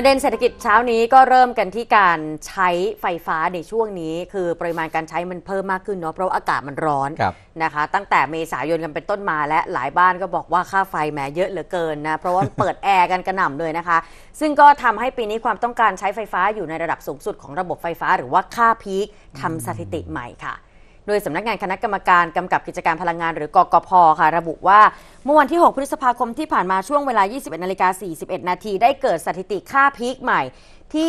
ประเด็นเศรษฐกิจเช้านี้ก็เริ่มกันที่การใช้ไฟฟ้าในช่วงนี้ คือปริมาณการใช้มันเพิ่มมากขึ้นเนาะเพราะอากาศมันร้อนนะคะ ตั้งแต่เมษายนกันเป็นต้นมาและหลายบ้านก็บอกว่าค่าไฟแหมเยอะเหลือเกินนะเพราะว่าเปิดแอร์กันกระหน่ำเลยนะคะซึ่งก็ทำให้ปีนี้ความต้องการใช้ไฟฟ้าอยู่ในระดับสูงสุดของระบบไฟฟ้าหรือว่าค่าพีคทำสถิติใหม่ค่ะโดยสำนักงานคณะกรรมการกำกับกิจการพลังงานหรือกกพค่ะ ระบุว่า เมื่อวันที่ 6 พฤษภาคมที่ผ่านมาช่วงเวลา 21นาฬิกา 41 นาที ได้เกิดสถิติค่าพีคใหม่ที่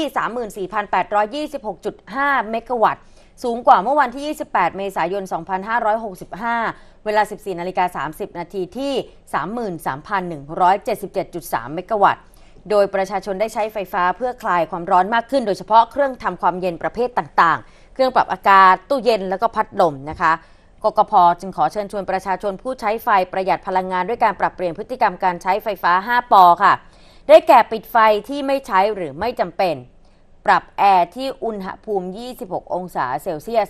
34,826.5 เมกะวัตต์สูงกว่าเมื่อวันที่ 28 เมษายน 2565 เวลา 14นาฬิกา30 นาทีที่ 33,177.3 เมกะวัตต์ โดยประชาชนได้ใช้ไฟฟ้าเพื่อคลายความร้อนมากขึ้น โดยเฉพาะเครื่องทำความเย็นประเภทต่างๆเครื่องปรับอากาศ ตู้เย็นแล้วก็พัดลมนะคะ กกพ จึงขอเชิญชวนประชาชนผู้ใช้ไฟประหยัดพลังงานด้วยการปรับเปลี่ยนพฤติกรรมการใช้ไฟฟ้า 5 ปอค่ะ ได้แก่ปิดไฟที่ไม่ใช้หรือไม่จำเป็น ปรับแอร์ที่อุณหภูมิ 26 องศาเซลเซียส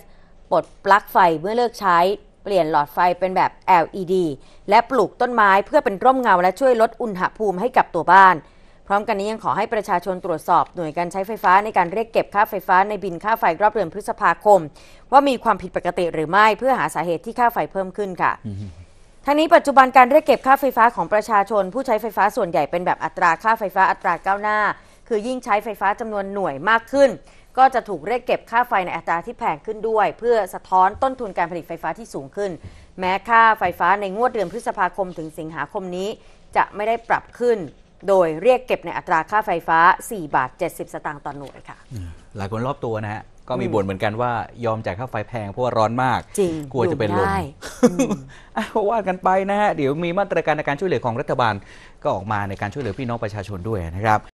ปลดปลั๊กไฟเมื่อเลิกใช้ เปลี่ยนหลอดไฟเป็นแบบ LED และปลูกต้นไม้เพื่อเป็นร่มเงา และช่วยลดอุณหภูมิให้กับตัวบ้านพร้อมกันนี้ยังขอให้ประชาชนตรวจสอบหน่วยการใช้ไฟฟ้าในการเรียกเก็บค่าไฟฟ้าในบินค่าไฟรอบเดือนพฤษภาคมว่ามีความผิดปกติหรือไม่เพื่อหาสาเหตุที่ค่าไฟ เพิ่มขึ้นค่ะ ทั้งนี้ปัจจุบันการเรียกเก็บค่าไฟฟ้าของประชาชนผู้ใช้ไฟฟ้าส่วนใหญ่เป็นแบบอัตราค่าไฟฟ้าอัตราก้าวหน้า คือยิ่งใช้ไฟฟ้าจำนวนหน่วยมากขึ้น ก็จะถูกเรียกเก็บค่าไฟในอัตราที่แพงขึ้นด้วย เพื่อสะท้อนต้นทุนการผลิตไฟฟ้าที่สูงขึ้น แม้ค่าไฟฟ้าในงวดเดือนพฤษภาคมถึงสิงหาคมนี้จะไม่ได้ปรับขึ้นโดยเรียกเก็บในอัตราค่าไฟฟ้า 4 บาท 70 สตางค์ต่อนหน่วยค่ะ หลายคนรอบตัวนะฮะ ก็มีบ่นเหมือนกันว่ายอมจ่ายค่าไฟแพงเพราะว่าร้อนมาก จริงกลัวจะเป็นลมอยดว่ากันไปนะฮะ เดี๋ยวมีมาตรการในการช่วยเหลือของรัฐบาล ก็ออกมาในการช่วยเหลือพี่น้องประชาชนด้วยนะครับ